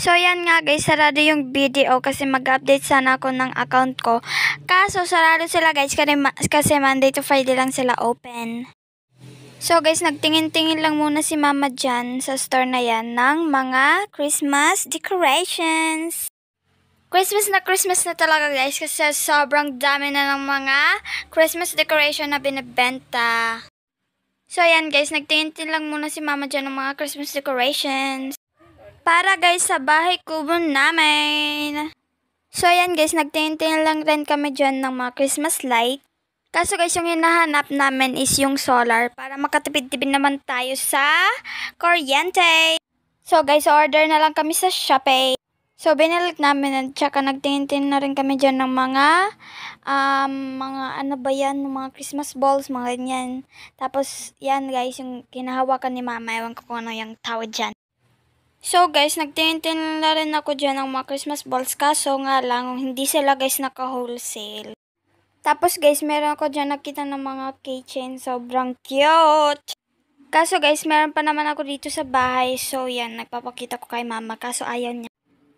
So yan nga guys, sarado yung video kasi mag-update sana ako ng account ko. Kaso sarado sila guys kasi Monday to Friday lang sila open. So guys, nagtingin-tingin lang muna si mama dyan sa store na yan ng mga Christmas decorations. Christmas na Christmas na talaga guys kasi sobrang dami na ng mga Christmas decoration na binibenta. So ayan guys, nagtingin-tingin lang muna si mama dyan ng mga Christmas decorations para guys sa bahay kubon namin. So ayan guys, nagtingin lang rin kami dyan ng mga Christmas light. Kaso guys, yung hinahanap namin is yung solar para makatipid-tipid naman tayo sa kuryente. So guys, order na lang kami sa Shopee. So binalik namin at saka nagtingin na rin kami dyan ng mga um, mga ano ba yan, mga Christmas balls, mga ganyan. Tapos yan guys, yung kinahawakan ni mama, ewan ko kung ano yung tawad dyan. So guys, nagtingin-tingin na rin ako dyan ng mga Christmas balls. Kaso nga lang, hindi sila guys naka-wholesale. Tapos guys, meron ako dyan nakita ng mga keychain. Sobrang cute! Kaso guys, meron pa naman ako dito sa bahay. So yan, nagpapakita ko kay mama. Kaso ayaw niya.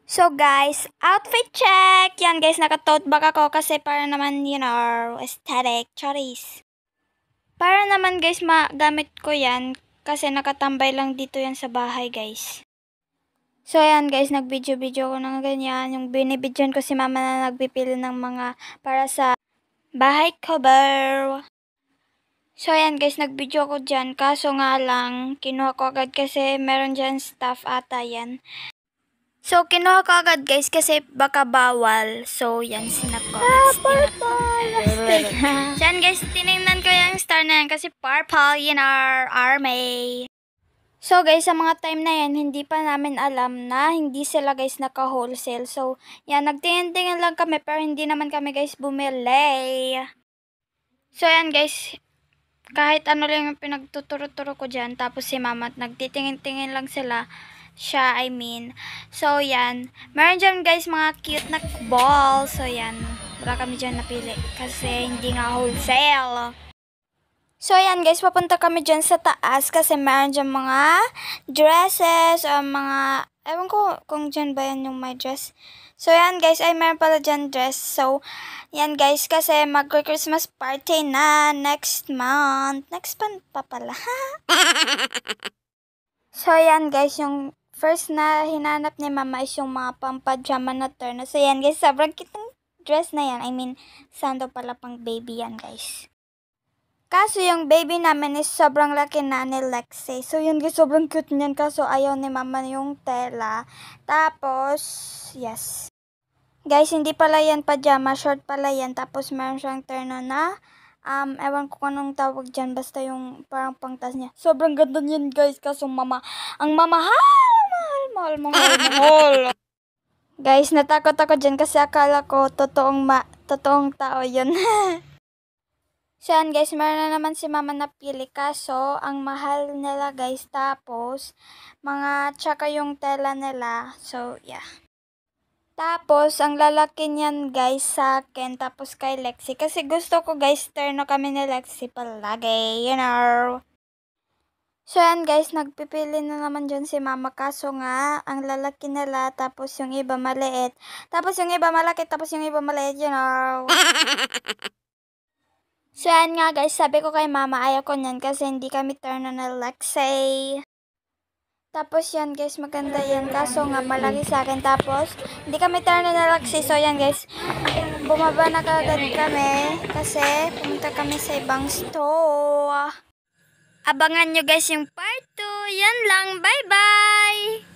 So guys, outfit check! Yan guys, naka-tote bag ako kasi para naman, you know, aesthetic. Choris. Para naman guys, magamit ko yan. Kasi nakatambay lang dito yan sa bahay guys. So, ayan guys, nagvideo video video ko ng ganyan. Yung binibidyan ko si mama na nagpipili ng mga para sa bahay cover. So, ayan guys, nagvideo video ko dyan. Kaso nga lang, kinuha ko agad kasi meron dyan staff ata yan. So, kinuha ko agad guys kasi baka bawal. So, yan, sinap ko. Ah, purple! yan guys, tinignan ko yung star na yan kasi purple yun our army. So guys, sa mga time na yan, hindi pa namin alam na hindi sila guys naka-wholesale. So, yan, nagtingin-tingin lang kami pero hindi naman kami guys bumili. So, yan guys, kahit ano lang yung pinagtuturo-turo ko dyan, tapos si mama, nagtitingin-tingin lang sila. Siya, I mean. So, yan. Meron dyan guys mga cute na ball. So, yan. Wala kami dyan napili kasi hindi nga wholesale. So, ayan guys, papunta kami dyan sa taas kasi meron dyan mga dresses o mga... Ewan ko kung dyan ba yan yung my dress. So, ayan guys, ay meron pala dyan dress. So, ayan guys, kasi mag-Christmas party na next month. Next month pa pala. so, ayan guys, yung first na hinanap ni mama is yung mga pampajama na turn. So, ayan guys, sobrang kitang dress na yan. I mean, sando pala pang baby yan guys. Kaso yung baby namin is sobrang laki na ni Lexi. So yun guys, sobrang cute niyan kaso ayaw ni mama yung tela. Tapos, yes. Guys, hindi pala yan pajama, short pala yan. Tapos meron siyang turn na um, ewan ko anong tawag dyan, basta yung parang pangtas niya. Sobrang ganda niyan guys, kaso mama, ang mama, ha, mahal, mahal, mahal, mahal. guys, natakot ako dyan kasi akala ko totoong ma, totoong tao yun. So, yan guys, meron na naman si mama na pili. Kaso, ang mahal nila guys. Tapos, mga tsaka yung tela nila. So, yeah. Tapos, ang lalaki niyan guys sa akin. Tapos kay Lexi. Kasi gusto ko guys, terno kami ni Lexi palagi. You know. So, yan guys, nagpipili na naman dyan si mama. Kaso nga, ang lalaki nila. Tapos yung iba maliit. Tapos yung iba malaki. Tapos yung iba maliit. You know. So, yan nga guys, sabi ko kay mama, ayaw ko niyan kasi hindi kami turn on Alexei. Eh. Tapos yan guys, maganda yan. Kaso nga, malaki sa akin. Tapos, hindi kami turn on Alexei. So, yan guys, bumaba na kagad kami kasi pumunta kami sa ibang store. Abangan nyo guys yung part 2. Yan lang, bye-bye!